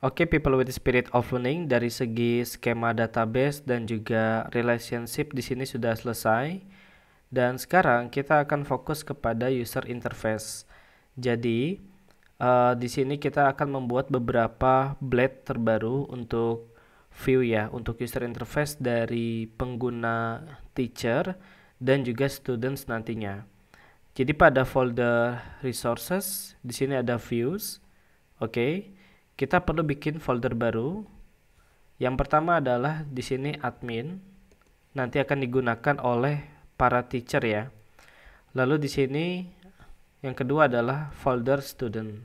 Oke, okay, people with spirit of learning dari segi skema database dan juga relationship di sini sudah selesai. Dan sekarang kita akan fokus kepada user interface. Jadi, uh, di sini kita akan membuat beberapa blade terbaru untuk view ya, untuk user interface dari pengguna teacher dan juga students nantinya. Jadi pada folder resources di sini ada views. Oke. Okay kita perlu bikin folder baru. Yang pertama adalah di sini admin. Nanti akan digunakan oleh para teacher ya. Lalu di sini yang kedua adalah folder student.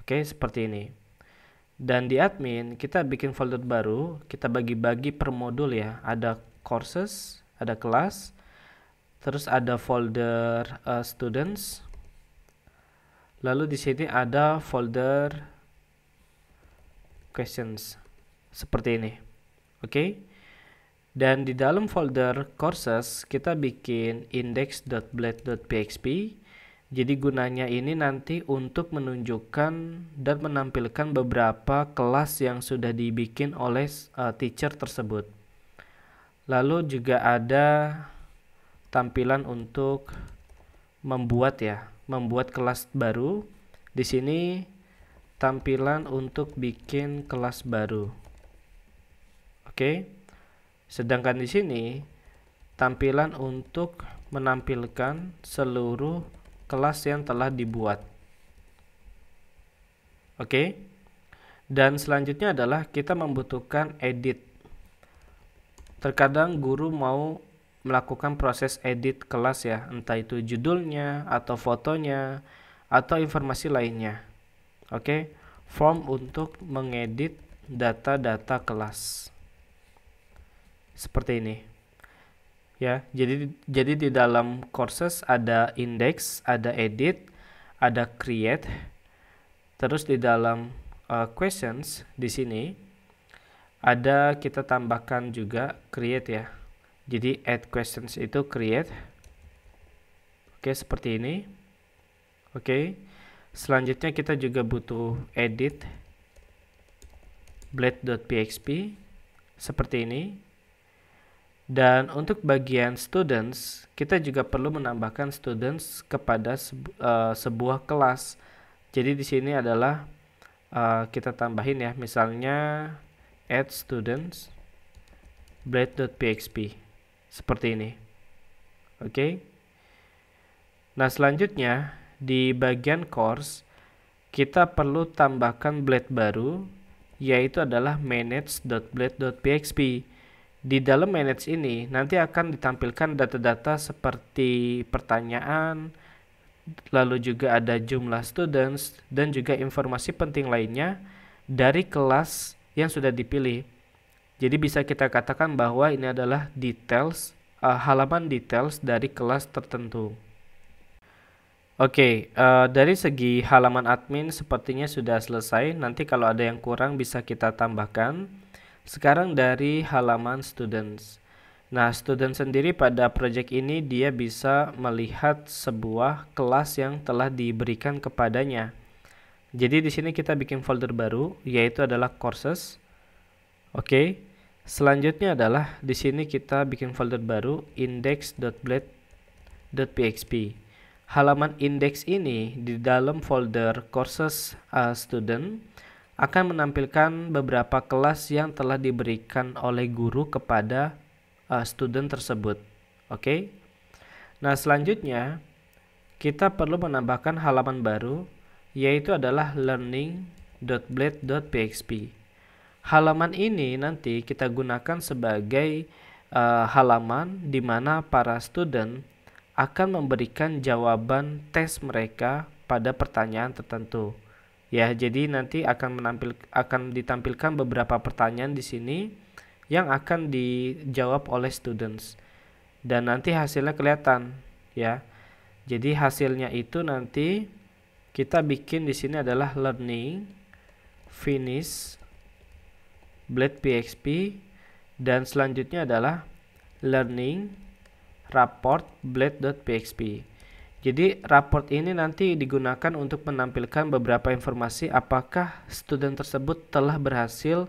Oke, seperti ini. Dan di admin kita bikin folder baru, kita bagi-bagi per modul ya. Ada courses, ada kelas, terus ada folder uh, students. Lalu di sini ada folder questions seperti ini. Oke. Okay? Dan di dalam folder courses kita bikin index.blade.php. Jadi gunanya ini nanti untuk menunjukkan dan menampilkan beberapa kelas yang sudah dibikin oleh uh, teacher tersebut. Lalu juga ada tampilan untuk membuat ya, membuat kelas baru. Di sini tampilan untuk bikin kelas baru. Oke. Sedangkan di sini tampilan untuk menampilkan seluruh kelas yang telah dibuat. Oke. Dan selanjutnya adalah kita membutuhkan edit. Terkadang guru mau melakukan proses edit kelas ya, entah itu judulnya atau fotonya atau informasi lainnya oke okay? form untuk mengedit data-data kelas seperti ini ya jadi jadi di dalam courses ada index ada edit ada create terus di dalam uh, questions di sini ada kita tambahkan juga create ya jadi add questions itu create oke seperti ini oke selanjutnya kita juga butuh edit blade.php seperti ini dan untuk bagian students kita juga perlu menambahkan students kepada sebu uh, sebuah kelas jadi di sini adalah uh, kita tambahin ya misalnya add students blade.php seperti ini oke okay? nah selanjutnya di bagian course, kita perlu tambahkan blade baru, yaitu adalah manage.blade.php. Di dalam manage ini, nanti akan ditampilkan data-data seperti pertanyaan, lalu juga ada jumlah students, dan juga informasi penting lainnya dari kelas yang sudah dipilih. Jadi bisa kita katakan bahwa ini adalah details, uh, halaman details dari kelas tertentu. Oke, okay, uh, eh, dari segi halaman admin sepertinya sudah selesai. Nanti kalau ada yang kurang bisa kita tambahkan. Sekarang dari halaman students. Nah, student sendiri pada project ini dia bisa melihat sebuah kelas yang telah diberikan kepadanya. Jadi di sini kita bikin folder baru yaitu adalah courses. Oke. Okay. Selanjutnya adalah di sini kita bikin folder baru index.blade.php halaman indeks ini di dalam folder courses uh, student akan menampilkan beberapa kelas yang telah diberikan oleh guru kepada uh, student tersebut. Oke. Okay? Nah, selanjutnya kita perlu menambahkan halaman baru yaitu adalah learning.blade.php. Halaman ini nanti kita gunakan sebagai uh, halaman di mana para student akan memberikan jawaban tes mereka pada pertanyaan tertentu. Ya, jadi nanti akan menampil akan ditampilkan beberapa pertanyaan di sini yang akan dijawab oleh students. Dan nanti hasilnya kelihatan, ya. Jadi hasilnya itu nanti kita bikin di sini adalah learning finish blade PXP dan selanjutnya adalah learning Raport blade.php. Jadi raport ini nanti digunakan untuk menampilkan beberapa informasi apakah student tersebut telah berhasil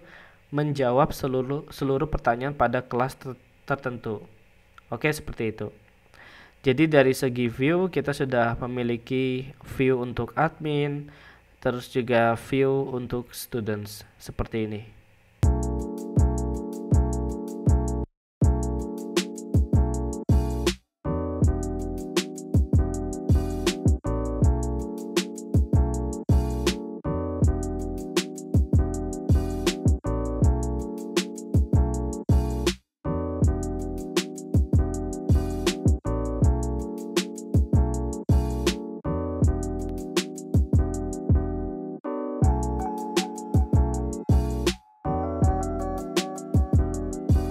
menjawab seluruh seluruh pertanyaan pada kelas ter tertentu. Oke, seperti itu. Jadi dari segi view kita sudah memiliki view untuk admin, terus juga view untuk students seperti ini.